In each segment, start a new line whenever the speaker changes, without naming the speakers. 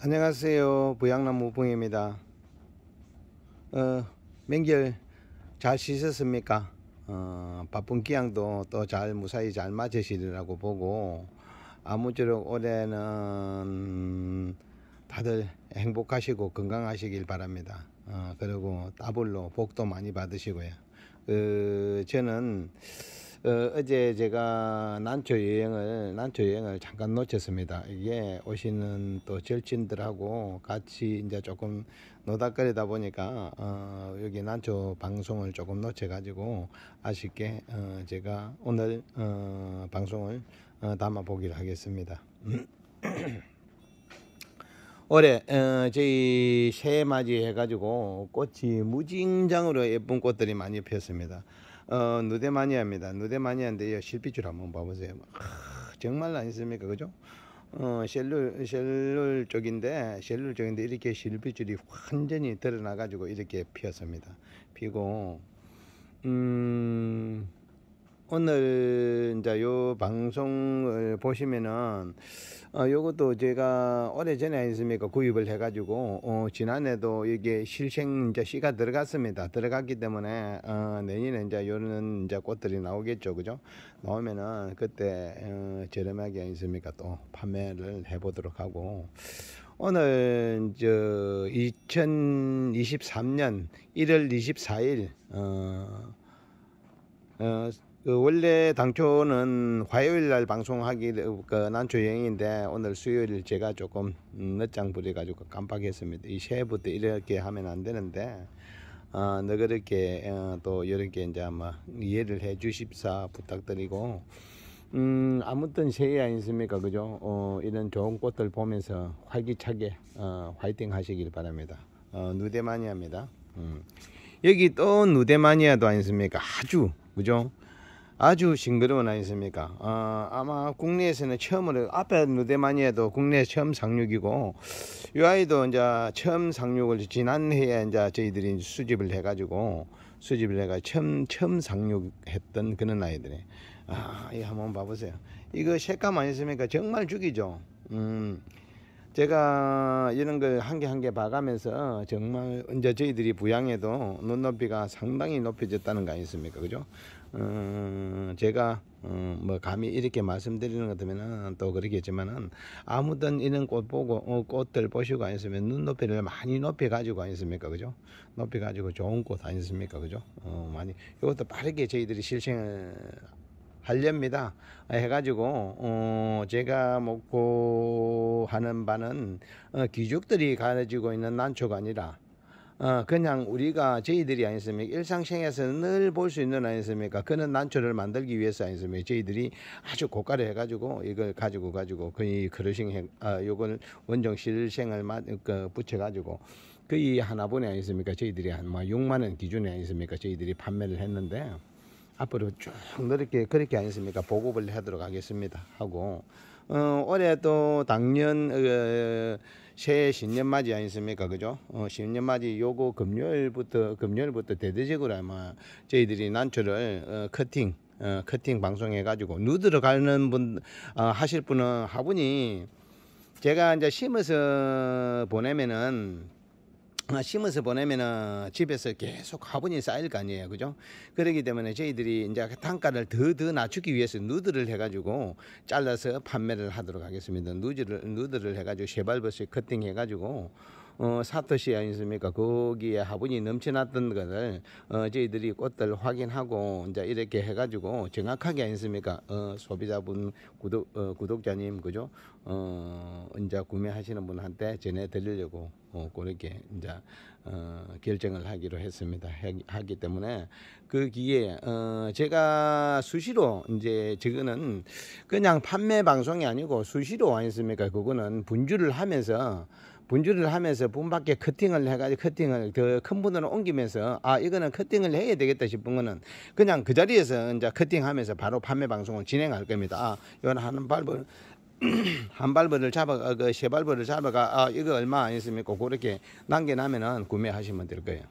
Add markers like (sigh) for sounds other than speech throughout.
안녕하세요 부양나무 봉입니다 어, 명절 잘씻었습니까 어, 바쁜 기양도 또 잘 무사히 잘 맞으시리라고 보고 아무쪼록 올해는 다들 행복하시고 건강하시길 바랍니다 어, 그리고 따블로 복도 많이 받으시고요 그 저는 어, 제 제가 난초 여행을 난초 여행을 잠깐 놓쳤습니다. 이게 오시는 또 절친들하고 같이 이제 조금 노닥거리다 보니까 어, 여기 난초 방송을 조금 놓쳐가지고 아쉽게 어, 제가 오늘 어, 방송을 어, 담아 보기로 하겠습니다. (clears throat) 올해 어, 저희 새해 맞이해가지고 꽃이 무진장으로 예쁜 꽃들이 많이 피었습니다. 어, 누데마니아입니다. 누데마니아인데요. 실핏줄 한번 봐보세요. 아, 정말 아니습니까? 그죠? 어, 셀룰, 셀룰 쪽인데, 셀룰 쪽인데 이렇게 실핏줄이 완전히 드러나가지고 이렇게 피었습니다. 피고, 음, 오늘 이제 요 방송을 보시면은 어 요것도 제가 오래전에 했습니까 구입을 해 가지고 어 지난해도 이게 실생 이제 씨가 들어갔습니다 들어갔기 때문에 어 내년에 이제 요런 이제 꽃들이 나오겠죠 그죠 나오면은 그때 어 저렴하게 했습니까또 판매를 해 보도록 하고 오늘 저 2023년 1월 24일 어, 어그 원래 당초는 화요일 날 방송하기 그 난초 여행인데 오늘 수요일 제가 조금 늦장 부려가지고 깜빡했습니다. 이 새해부터 이렇게 하면 안 되는데 어, 너그렇게 어, 또 이렇게 이제 아마 이해를 해 주십사 부탁드리고 음, 아무튼 새해 아니습니까? 그죠? 어, 이런 좋은 꽃들 보면서 활기차게, 어, 화이팅 하시길 바랍니다. 어, 누데마니아입니다. 음. 여기 또 누데마니아도 아니습니까? 아주, 그죠? 아주 싱그러운 아니십니까? 어, 아마 국내에서는 처음으로 앞에 누대만이 해도 국내 처음 상륙이고 이 아이도 이제 처음 상륙을 지난해에 이제 저희들이 수집을 해가지고 수집을 해가 처음 처음 상륙했던 그런 아이들이 아, 이 한 번 봐보세요. 이거 색감 아니습니까 정말 죽이죠. 음. 제가 이런 걸 한 개 한 개 봐가면서 정말 언제 저희들이 부양해도 눈높이가 상당히 높여졌다는 거 아니겠습니까? 그죠? 어, 제가 어, 뭐 감히 이렇게 말씀드리는 것같으면또 그러겠지만은 아무튼 이런 꽃 보고 어, 꽃들 보시고 아니었으면 눈높이를 많이 높여 가지고 아니었습니까 그죠 높여 가지고 좋은 꽃 아니었습니까 그죠 어, 많이 이것도 빠르게 저희들이 실생을 하렵니다 해가지고 어, 제가 먹고 하는 바는 어, 귀족들이 가지고 있는 난초가 아니라 어, 그냥 우리가 저희들이 아니습니까? 일상생에서 늘 볼 수 있는 아니습니까? 그는 난초를 만들기 위해서 아니습니까? 저희들이 아주 고가를 해가지고 이걸 가지고 가지고 그이 그루싱, 해, 아, 요걸 원정 실생을 마, 그, 붙여가지고 그이 하나분이 아니습니까? 저희들이 한뭐 6만원 기준이 아니습니까? 저희들이 판매를 했는데 앞으로 쭉 넓게 그렇게 아니습니까? 보급을 하도록 하겠습니다. 하고 어, 올해도 당년 어, 새해 신년 맞이 아니습니까? 그죠? 어, 신년 맞이 요거 금요일부터 금요일부터 대대적으로 아마 저희들이 난초를 어, 커팅 어, 커팅 방송해 가지고 누드로 가는 분 어, 하실 분은 하분이 제가 이제 심어서 보내면은 아, 심어서 보내면은 집에서 계속 화분이 쌓일 거 아니에요. 그죠? 그러기 때문에 저희들이 이제 단가를 더, 더 낮추기 위해서 누드를 해가지고 잘라서 판매를 하도록 하겠습니다. 누드를, 누드를 해가지고 세발버스 커팅 해가지고 어, 사토시 아니습니까? 거기에 화분이 넘쳐났던 것을 어, 저희들이 꽃들 확인하고 이제 이렇게 해가지고 정확하게 아니습니까? 어, 소비자분 구독 어, 구독자님 그죠? 어, 이제 구매하시는 분한테 전해드리려고 어, 그렇게 이제 어, 결정을 하기로 했습니다. 하기 때문에 그 기에 어, 제가 수시로 이제 저거는 그냥 판매 방송이 아니고 수시로 아니습니까? 그거는 분주를 하면서 분주를 하면서 분밖에 커팅을 해가지고 커팅을 더 큰 분으로 옮기면서 아 이거는 커팅을 해야 되겠다 싶은 거는 그냥 그 자리에서 이제 커팅하면서 바로 판매 방송을 진행할 겁니다. 아 이건 하는 발을 한발버를 잡아 어, 그세 발버를 잡아가 아 이거 얼마 안 있습니까? 그렇게 남겨나면은 구매하시면 될 거예요.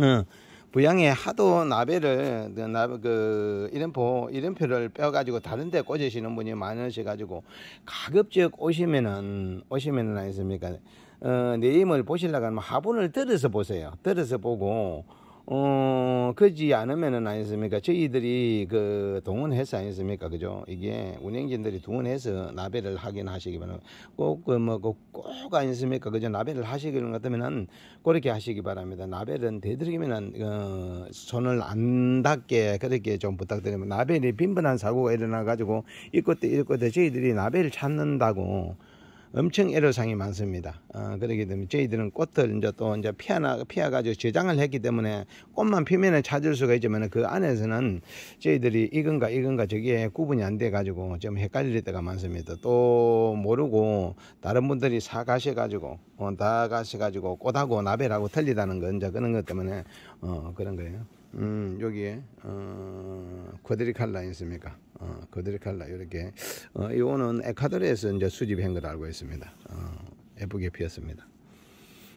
응. 부양에 하도 나베를 그그 그 이름표 이름표를 빼 가지고 다른 데 꽂으시는 분이 많으셔 가지고 가급적 오시면은 오시면은 아니습니까? 어, 내임을보시려 하면 화분을 들어서 보세요. 들어서 보고 어, 그지 않으면은 아니습니까? 저희들이 그 동원해서 아니습니까? 었 그죠? 이게 운영진들이 동원해서 나벨을 하긴 하시기 바랍니다. 꼭, 그, 뭐, 그 꼭, 꼭 아니습니까? 그죠? 나벨을 하시기는 같으면은 그렇게 하시기 바랍니다. 나벨은 되도록이면은, 어, 손을 안 닿게 그렇게 좀 부탁드립니다. 나벨이 빈번한 사고가 일어나가지고 이것도 이것도 저희들이 나벨을 찾는다고 엄청 애로사항이 많습니다. 어, 그러기 때문에 저희들은 꽃을 이제 또 이제 피하나 피하가지고 저장을 했기 때문에 꽃만 표면에 찾을 수가 있지만 그 안에서는 저희들이 이건가 이건가 저기에 구분이 안 돼 가지고 좀 헷갈릴 때가 많습니다. 또 모르고 다른 분들이 사 가셔 가지고 어, 다 가셔 가지고 꽃하고 나베라고 틀리다는 건 이제 그런 것 때문에 어, 그런 거예요. 음, 여기에 어, 거드리칼라 있습니까? 어, 거드리칼라 이렇게 어, 이거는 에카도르에서 이제 수집한 걸 알고 있습니다. 어, 예쁘게 피었습니다.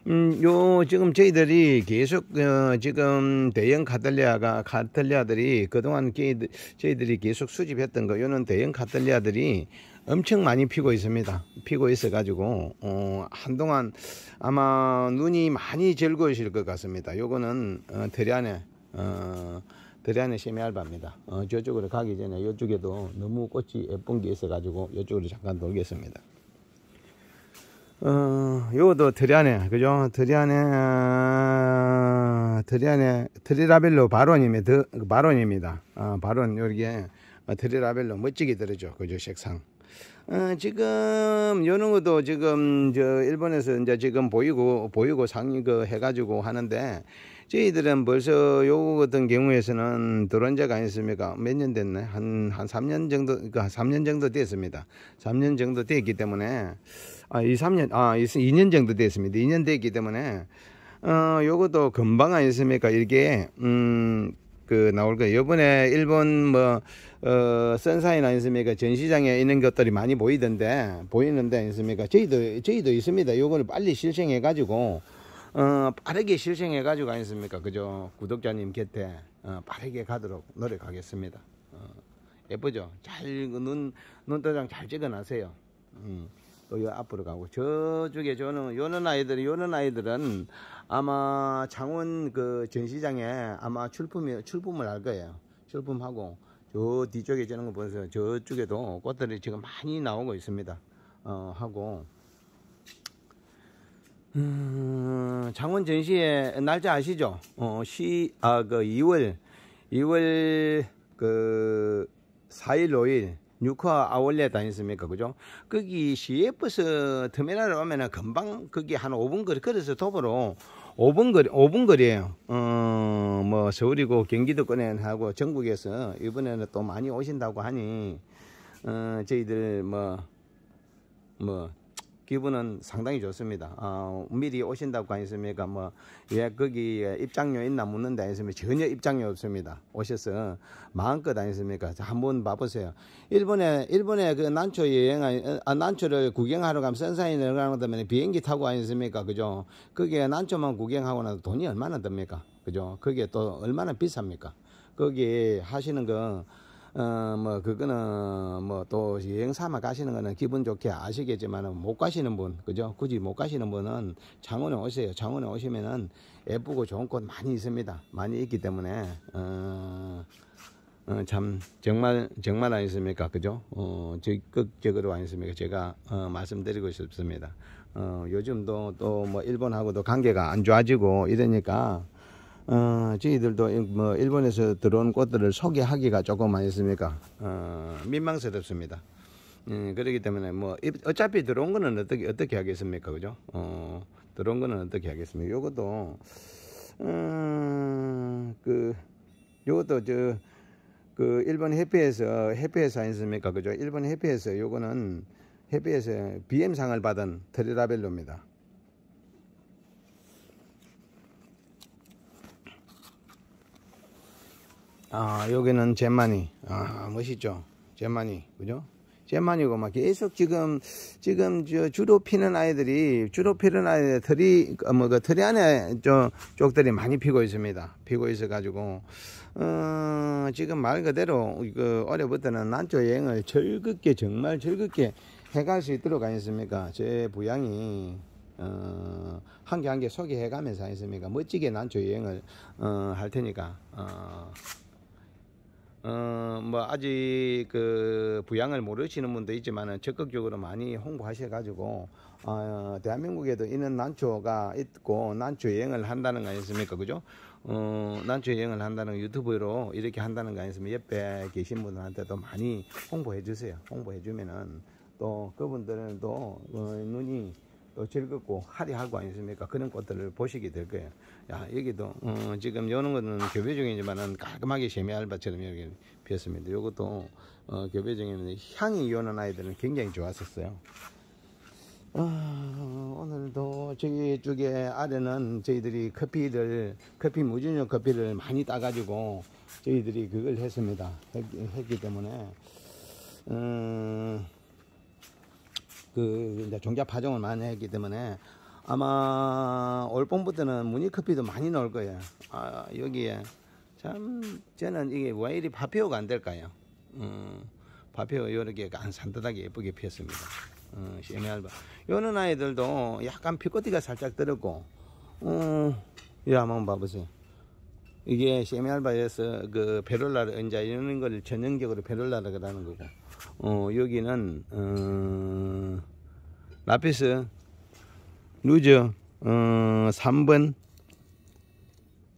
음, 요 지금 저희들이 계속 어, 지금 대형 카탈리아가 카탈리아들이 그동안 게이드, 저희들이 계속 수집했던 거 요는 대형 카탈리아들이 엄청 많이 피고 있습니다. 피고 있어 가지고 어, 한동안 아마 눈이 많이 즐거우실 것 같습니다. 요거는 어, 대리안에 드 어, 들여안에 심알바입니다 어, 저쪽으로 가기 전에 이쪽에도 너무 꽃이 예쁜 게 있어가지고 이쪽으로 잠깐 돌겠습니다. 어, 요것도 드리안에, 그죠? 드리안에, 드리안에, 드리라벨로 바론입니다. 드, 바론입니다. 어, 바론, 요렇게, 드리라벨로 멋지게 들어죠. 그죠? 색상. 어, 지금, 요런 것도 지금, 저, 일본에서 이제 지금 보이고, 보이고 상이 그 해가지고 하는데, 저희들은 벌써 요 같은 경우에서는 들어온 지가 아니습니까? 몇 년 됐네? 한, 한 3년 정도, 그러니까 3년 정도 됐습니다. 3년 정도 됐기 때문에, 아, 2, 3년, 아, 2년 정도 됐습니다. 2년 됐기 때문에, 어, 요것도 금방 아니습니까? 이렇게, 음, 그 나올 거예요. 요번에 일본 뭐, 어, 선사인 아니습니까? 전시장에 있는 것들이 많이 보이던데, 보이는데 아니습니까? 저희도, 저희도 있습니다. 요거를 빨리 실행해가지고, 어, 빠르게 실행해 가지고 아니습니까? 그죠? 구독자님 곁에 어, 빠르게 가도록 노력하겠습니다. 어, 예쁘죠? 잘 눈, 눈도장 잘 찍어놨어요. 음, 요 앞으로 가고 저쪽에 저는 요는 아이들은 요는 아이들은 아마 창원 그 전시장에 아마 출품이 출품을 할 거예요. 출품하고 저 뒤쪽에 저는 거 보세요. 저쪽에도 꽃들이 지금 많이 나오고 있습니다. 어, 하고 음, 장원 전시회 날짜 아시죠? 어, 시, 아, 그 2월, 2월 그 4일, 5일 뉴카 아울렛 다녔습니까 그죠? 거기 CF버스 터미널에 오면은 금방 거기 한 5분 거리, 걸어서 도보로 5분 거리, 5분 거리에요. 어, 뭐 서울이고 경기도권에 하고 전국에서 이번에는 또 많이 오신다고 하니, 어, 저희들 뭐, 뭐, 기분은 상당히 좋습니다. 어, 미리 오신다고 하셨습니까? 뭐, 예, 거기에 입장료 있나 묻는다 했으면 전혀 입장료 없습니다. 오셔서 마음껏 아니습니까? 한번 봐보세요. 일본에, 일본에 그 난초 여행, 아, 난초를 구경하러 가면 센사인을 가는 때문에 비행기 타고 아니습니까? 그죠? 거기에 난초만 구경하고 나서 돈이 얼마나 듭니까? 그죠? 그게 또 얼마나 비쌉니까? 거기 하시는 거 어, 뭐, 그거는, 뭐, 또 여행 삼아 가시는 거는 기분 좋게 아시겠지만, 못 가시는 분, 그죠? 굳이 못 가시는 분은 장원에 오세요. 장원에 오시면은 예쁘고 좋은 곳 많이 있습니다. 많이 있기 때문에, 어, 어, 정말, 정말 아니습니까? 그죠? 어, 적극적으로 아니습니까? 제가, 어, 말씀드리고 싶습니다. 어, 요즘도 또 뭐, 일본하고도 관계가 안 좋아지고 이러니까, 어, 저희들도 뭐 일본에서 들어온 꽃들을 소개하기가 조금 많습니까 어, 민망스럽습니다. 음, 예, 그렇기 때문에 뭐 어차피 들어온 거는 어떻게 어떻게 하겠습니까, 그죠? 어, 들어온 거는 어떻게 하겠습니까? 요것도 음, 그 요것도 저그 일본 해피에서 해피에서 아니습니까, 그죠? 일본 해피에서 요거는 해피에서 BM상을 받은 트리라벨로입니다. 아, 여기는 젠마니 아, 멋있죠? 젠마니 그죠? 젠마니고막 계속 지금, 지금 저 주로 피는 아이들이, 주로 피는 아이들이, 그 뭐, 그 털이 안에 저 쪽들이 많이 피고 있습니다. 피고 있어가지고, 어, 지금 말 그대로, 그, 어려부터는 난초 여행을 즐겁게, 정말 즐겁게 해갈 수 있도록 하겠습니까제 부양이, 어, 한 개 한 개 소개해 가면서 하겠습니까 멋지게 난초 여행을, 어, 할 테니까, 어, 어뭐 아직 그 부양을 모르시는 분도 있지만 적극적으로 많이 홍보하셔 가지고 어 대한민국에도 있는 난초가 있고 난초 여행을 한다는 거 아니겠습니까 그죠 어 난초 여행을 한다는 유튜브로 이렇게 한다는 거 아니겠습니까 옆에 계신 분들한테도 많이 홍보해 주세요 홍보해 주면은 또 그분들은 또 어, 눈이 또 즐겁고 화려하고 아니겠습니까 그런 것들을 보시게 될 거예요 야, 여기도, 어, 지금 여는 거는 교배 중이지만은 깔끔하게 세미 알바처럼 여기 비었습니다 요것도, 어, 교배 중에는 향이 요는 아이들은 굉장히 좋았었어요. 어, 오늘도 저기 쪽에 아래는 저희들이 커피를, 커피 무진용 커피를 많이 따가지고 저희들이 그걸 했습니다. 했, 했기 때문에, 음, 그, 이제 종자 파종을 많이 했기 때문에 아마 올 봄부터는 무늬커피도 많이 나올 거예요. 아, 여기에 참 저는 이게 왜 이리 파피오가 안 될까요? 음, 파피오 이렇게 안 산뜻하게 예쁘게 피었습니다. 음, 세미알바. 요런 아이들도 약간 피코티가 살짝 들었고, 음, 이 한번 봐보세요. 이게 세미알바에서 그 베롤라를 이제 이런 걸 전형적으로 베롤라라고 하는 거고, 어, 여기는 어, 라피스 루저 어, 3번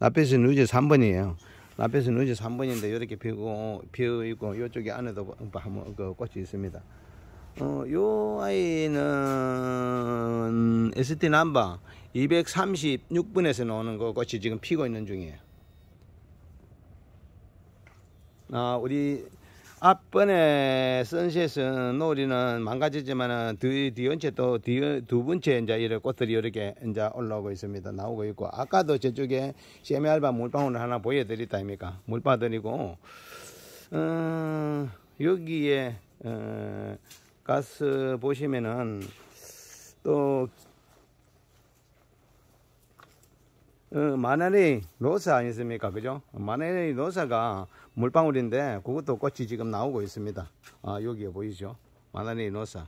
라페스 루저 3번이에요. 라페스 루저 3번인데 이렇게 피고 피어 있고 이쪽에 안에도 뭐 한번 그 꽃이 있습니다. 어, 요 아이는 ST 남바 236분에서 나오는 거 꽃이 지금 피고 있는 중이에요. 아, 우리 앞번에 선셋은 노리는 망가지지만은 뒤, 뒤번째 두 번째 이제 이렇 꽃들이 이렇게 이제 올라오고 있습니다. 나오고 있고. 아까도 저쪽에 세미알바 물방울을 하나 보여드렸다 아니까 물바들이고, 어, 여기에, 어, 가스 보시면은 또, 어, 마나리 로사 아니습니까? 그죠? 마나리 로사가 물방울인데 그것도 꽃이 지금 나오고 있습니다. 아, 여기에 보이죠? 마나니 노사.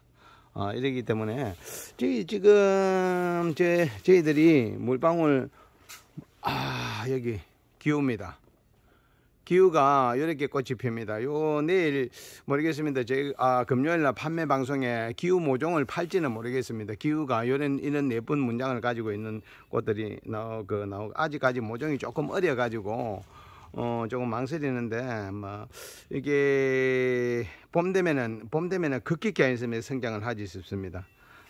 아, 이러기 때문에 저희 지금 제 저희들이 물방울 아 여기 기우입니다. 기우가 이렇게 꽃이 핍니다. 요 내일 모르겠습니다. 제아 금요일 날 판매 방송에 기우 모종을 팔지는 모르겠습니다. 기우가 이런 이런 예쁜 문장을 가지고 있는 꽃들이 나오 그 나오 아직까지 모종이 조금 어려 가지고 어, 조금 망설이는데, 뭐, 이게, 봄 되면은, 봄 되면은 극히개 안심에 성장을 하지 싶습니다.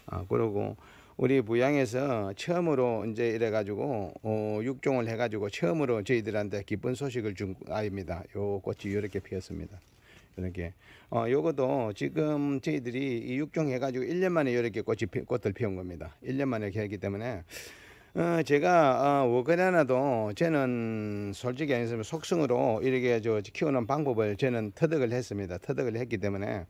아, 그러고, 우리 부양에서 처음으로 이제 이래가지고, 어, 육종을 해가지고 처음으로 저희들한테 기쁜 소식을 준 아입니다. 요 꽃이 이렇게 피었습니다. 이렇게. 어, 요것도 지금 저희들이 이 육종 해가지고 1년 만에 이렇게 꽃이, 피, 꽃을 피운 겁니다. 1년 만에 이 했기 때문에, 어, 제가 어, 워크나나도 저는 솔직히 아니면 속성으로 이렇게 저 키우는 방법을 저는 터득을 했습니다. 터득을 했기 때문에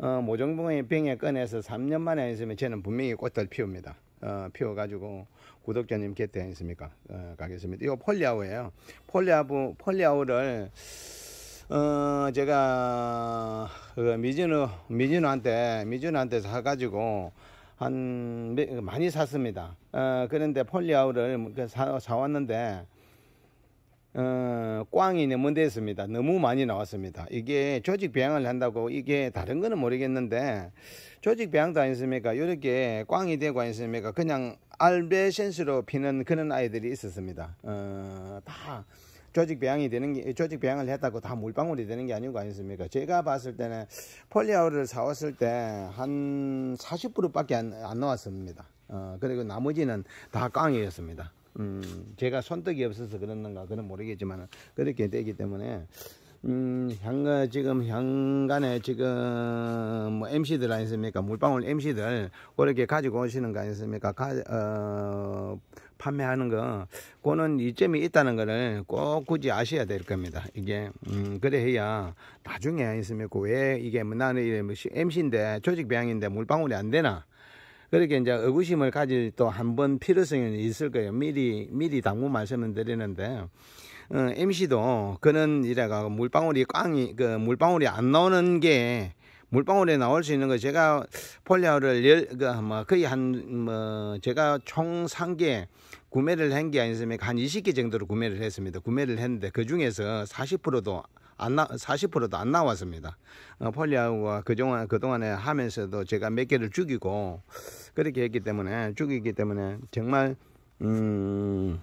어, 모종봉의 병에 꺼내서 3년 만에 있으면 저는 분명히 꽃을 피웁니다. 어, 피워가지고 구독자님 곁에 아니습니까? 어, 가겠습니다. 이거 폴리아우예요. 폴리아우 폴리아우를 어, 제가 그 미진우 미진우한테 미진우한테 사가지고 한 많이 샀습니다. 어, 그런데 폴리아우를 사, 왔는데 어, 꽝이 내문되있습니다 너무 많이 나왔습니다. 이게 조직 배양을 한다고 이게 다른 거는 모르겠는데 조직 배양도 아니습니까? 이렇게 꽝이 되고 아니습니까? 그냥 알베센스로 피는 그런 아이들이 있었습니다. 어, 다 조직 배양이 되는 게 조직 배양을 했다고 다 물방울이 되는 게 아니고 아니습니까? 제가 봤을 때는 폴리아우를 사왔을 때 한 40%밖에 안, 안 나왔습니다. 어, 그리고 나머지는 다 깡이었습니다. 음, 제가 손떡이 없어서 그랬는가 그는 모르겠지만 그렇게 되기 때문에 음, 향가 지금 향간에 지금 뭐 MC들 아니습니까? 물방울 MC들 그렇게 가지고 오시는 거 아니습니까? 가, 어, 판매하는 거 그거는 이점이 있다는 거를 꼭 굳이 아셔야 될 겁니다. 이게 음, 그래 해야 나중에 있으면 그 왜 이게 뭐 나는 MC인데 조직 배양인데 물방울이 안 되나 그렇게 이제 의구심을 가질 또한 번 필요성이 있을 거예요. 미리 미리 당부 말씀을 드리는데 어, MC도 그는 이래가 물방울이 꽝이 그 물방울이 안 나오는 게 물방울에 나올 수 있는 거 제가 폴리아를 열그뭐 거의 한 뭐 제가 총 3개 구매를 한 게 아니었습니까? 한 20개 정도로 구매를 했습니다. 구매를 했는데 그 중에서 40%도 안 나, 40%도 안 나왔습니다. 어, 폴리아우가 그동안, 그동안에 하면서도 제가 몇 개를 죽이고 그렇게 했기 때문에 죽이기 때문에 정말, 음,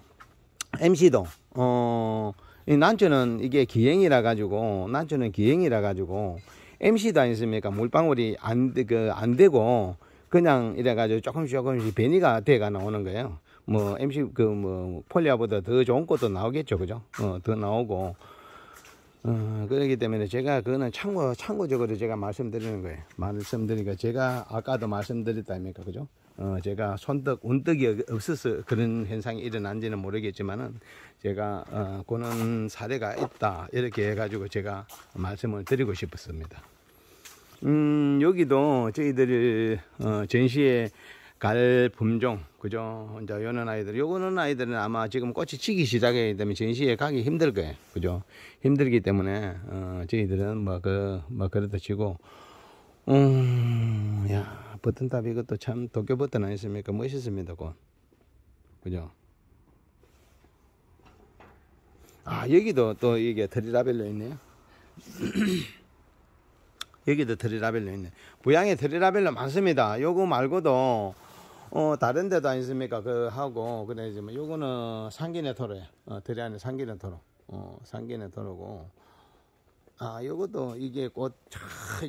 MC도, 어, 이 난초는 이게 기행이라 가지고, 난초는 기행이라 가지고, MC도 아니습니까? 었 물방울이 안, 그, 안 되고, 그냥 이래가지고 조금씩 조금씩 베니가 돼가 나오는 거예요. 뭐 MC 그 뭐 폴리아보다 더 좋은 것도 나오겠죠, 그죠? 어, 더 나오고 어, 그렇기 때문에 제가 그거는 참고 참고적으로 제가 말씀드리는 거예요. 말씀드리니까 제가 아까도 말씀드렸다니까, 그죠? 어, 제가 손덕운덕이 어, 없어서 그런 현상이 일어난지는 모르겠지만은 제가 어, 그런 사례가 있다 이렇게 해가지고 제가 말씀을 드리고 싶었습니다. 음, 여기도 저희들이 어, 전시에 갈 품종 그죠 이제 요는 아이들 요거는 아이들은 아마 지금 꽃이 치기 시작해기 때문에 전시에 가기 힘들 거예요 그죠 힘들기 때문에 어 저희들은 뭐 그뭐 그, 뭐 그래도 치고 음야 버튼탑 이것도 참 도쿄 버튼 아니십니까 멋있습니다 곧 그죠 아 여기도 또 이게 트리라벨로 있네요 (clears throat) 여기도 트리라벨로 있네 부양에 트리라벨로 많습니다 요거 말고도 어, 다른 데도 아니습니까? 그 하고, 그래, 이제 뭐, 요거는 상기네 토로야. 어, 들이 안에 상기네 토로. 어, 상기네 토로고. 아, 요것도 이게 꽃, 차,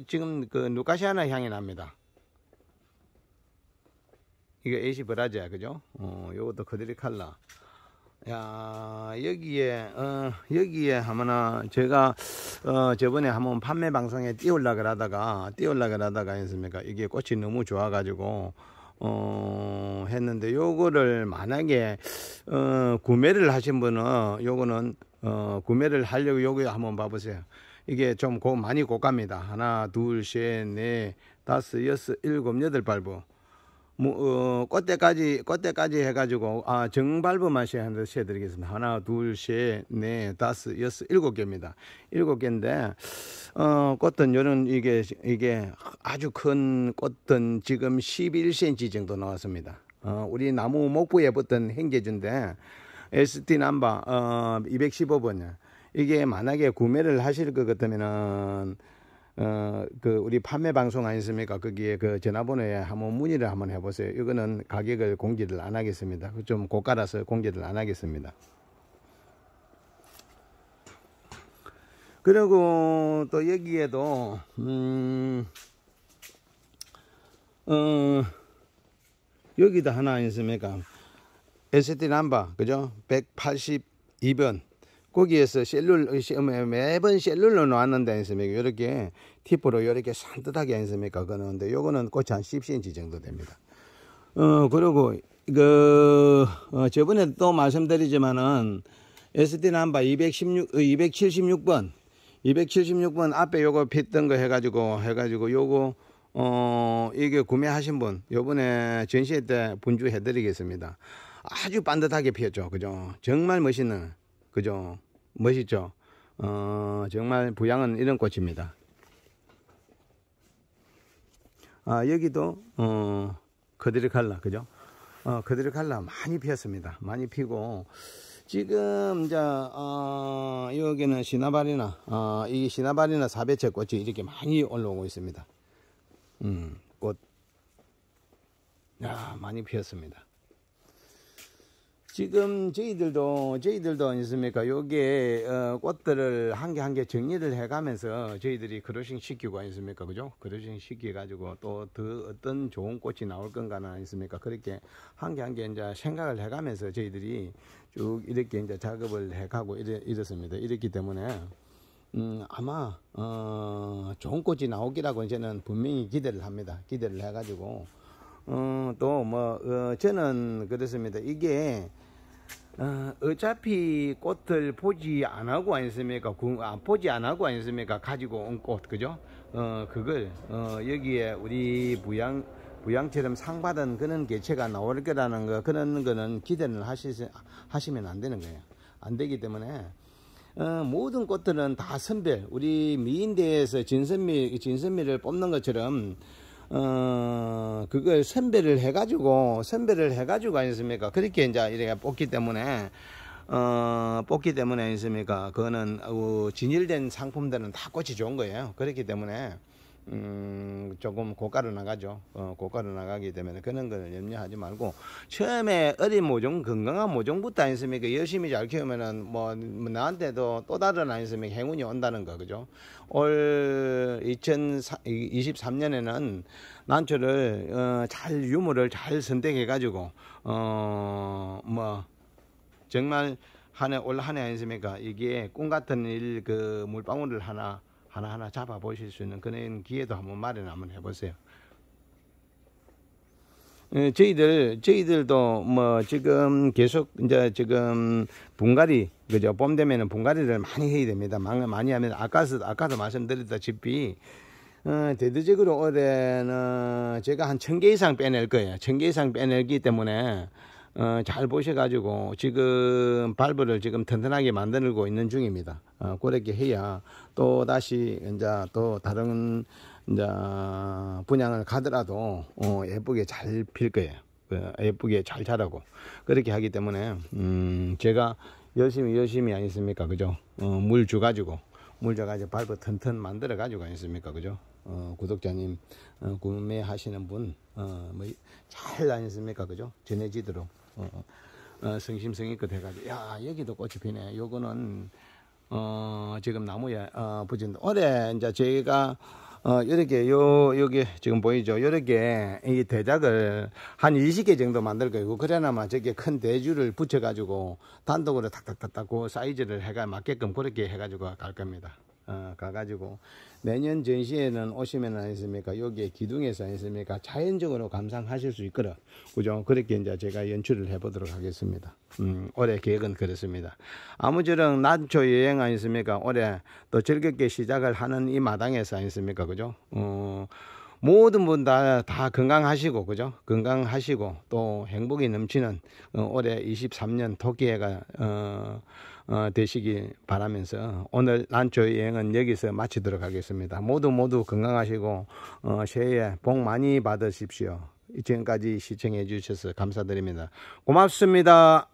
지금 그 누카시아나 향이 납니다. 이게 에시 브라지 그죠? 어, 요것도 그들이 칼라. 야, 여기에, 어, 여기에 하면은 제가, 어, 저번에 한번 판매 방송에 띄우려고 하다가, 띄우려고 하다가 했습니까? 이게 꽃이 너무 좋아가지고, 어, 했는데 요거를 만약에 어, 구매를 하신 분은 요거는 어, 구매를 하려고 요거 한번 봐보세요. 이게 좀 고, 많이 고가니다 하나, 둘, 셋, 넷, 다섯, 여섯, 일곱, 여덟 발부. 뭐, 어, 꽃대까지, 꽃대까지 해가지고, 아, 정발부만 시간을 시해드리겠습니다. 하나, 둘, 셋, 넷, 다섯, 여섯, 일곱 개입니다. 일곱 개인데, 어, 꽃은 요런, 이게, 이게 아주 큰 꽃은 지금 11cm 정도 나왔습니다. 어, 우리 나무 목부에 붙은 행계주인데, ST 남바, 어, 215번이야. 이게 만약에 구매를 하실 것 같으면은, 어, 그, 우리 판매 방송 아니습니까? 거기에 그 전화번호에 한번 문의를 한번 해보세요. 이거는 가격을 공지를안 하겠습니다. 그 좀 고가라서 공지를안 하겠습니다. 그리고 또 여기에도, 음, 어, 여기도 하나 있습니까? ST 남바, 그죠? 182번. 거기에서 셀룰 어, 어, 매번 셀룰로 놨는데 있습니까 이렇게 티프로 이렇게 산뜻하게 않습니까 그는데 요거는 꽃이 한 10cm 정도 됩니다 어 그리고 그 어, 저번에도 또 말씀드리지만은 SD 남바 216 276번 276번 앞에 요거 빗던 거 해가지고 해가지고 요거 어 이게 구매하신 분 요번에 전시회 때 분주해 드리겠습니다 아주 반듯하게 피었죠 그죠 정말 멋있는 그죠? 멋있죠? 어, 정말 부양은 이런 꽃입니다. 아, 여기도, 어, 커드리칼라, 그죠? 어, 커드리칼라 많이 피었습니다. 많이 피고, 지금, 이 어, 여기는 시나발이나, 어, 이 시나발이나 사배채 꽃이 이렇게 많이 올라오고 있습니다. 음, 꽃. 야, 많이 피었습니다. 지금 저희들도 저희들도 있습니까 요게 어, 꽃들을 한 개 한 개 정리를 해가면서 저희들이 그로싱 시키고 있습니까 그죠? 그로싱 시켜가지고 또 더 어떤 좋은 꽃이 나올 건가나있습니까 그렇게 한 개 한 개 이제 생각을 해가면서 저희들이 쭉 이렇게 이제 작업을 해가고 이래, 이랬습니다. 이렇기 때문에 음, 아마 어, 좋은 꽃이 나오기라고 이제는 분명히 기대를 합니다. 기대를 해가지고 어, 또뭐 어, 저는 그렇습니다. 이게 어, 어차피 꽃을 보지 안 하고 앉습니까 아, 보지 안 하고 앉습니까 가지고 온 꽃, 그죠? 어, 그걸, 어, 여기에 우리 부양, 부양처럼 상 받은 그런 개체가 나올 거라는 거, 그런 거는 기대를 하시, 하시면 안 되는 거예요. 안 되기 때문에, 어, 모든 꽃들은 다 선별, 우리 미인대에서 진선미, 진선미를 뽑는 것처럼 어, 그걸 선배를 해가지고, 선배를 해가지고 아니습니까? 그렇게 이제 이렇게 뽑기 때문에, 어, 뽑기 때문에 아니습니까? 그거는, 어, 진열된 상품들은 다 꽃이 좋은 거예요. 그렇기 때문에, 음, 조금 고가로 나가죠. 어, 고가로 나가기 때문에 그런 거는 염려하지 말고 처음에 어린 모종 건강한 모종부터 아니습니까? 그 열심히 잘 키우면은 뭐, 뭐 나한테도 또 다른 아니습니까? 행운이 온다는 거 그죠? 올 2023년에는 난초를 어, 잘유물을잘 선택해 가지고 어 뭐 정말 한해 올 한 해 아니습니까? 이게 꿈 같은 일 그 물방울을 하나 하나하나 잡아보실 수 있는 그런 기회도 한번 마련 한번 해보세요. 예, 저희들 저희들도 뭐 지금 계속 이제 지금 분갈이 그죠 봄 되면은 분갈이를 많이 해야 됩니다. 많이 하면 아까서 아까도 말씀드렸다시피 어, 대대적으로 올해는 제가 한 천 개 이상 빼낼 거예요. 천개 이상 빼낼기 때문에 어, 잘 보셔가지고 지금 발브를 지금 튼튼하게 만들고 있는 중입니다. 어, 그렇게 해야 또 다시 이제 또 다른 이제 분양을 가더라도 어, 예쁘게 잘 필 거예요. 어, 예쁘게 잘 자라고 그렇게 하기 때문에 음, 제가 열심히 열심히 아니습니까 그죠 어, 물주가지고물주가지고 발부 튼튼 만들어 가지고 아니습니까 그죠 어, 구독자님 어, 구매하시는 분뭐잘 어, 아니습니까 그죠 전해지도록 어, 어, 성심성의껏 해가지고 그 야 여기도 꽃이 피네. 요거는 어, 지금 나무에 어, 부진 올해 이제 저희가 어, 이렇게 요 여기 지금 보이죠? 요렇게이 대작을 한 20개 정도 만들 거고 그래나마 저게 큰 대주를 붙여 가지고 단독으로 탁탁탁탁 그 사이즈를 해가 맞게끔 그렇게 해 가지고 갈 겁니다. 어, 가가지고 내년 전시회는 오시면 안니습니까 여기에 기둥에서 아니습니까? 자연적으로 감상하실 수 있거라. 그죠? 그렇게 이제 제가 연출을 해보도록 하겠습니다. 음, 올해 계획은 그렇습니다. 아무쪼록 난초 여행 안니습니까 올해 또 즐겁게 시작을 하는 이 마당에서 아니습니까? 그죠? 어, 모든 분 다 다 건강하시고 그죠 건강하시고 또 행복이 넘치는 어, 올해 23년 토끼해가 어, 어, 되시기 바라면서 오늘 난초 여행은 여기서 마치도록 하겠습니다. 모두 모두 건강하시고 어, 새해 복 많이 받으십시오. 지금까지 시청해 주셔서 감사드립니다. 고맙습니다.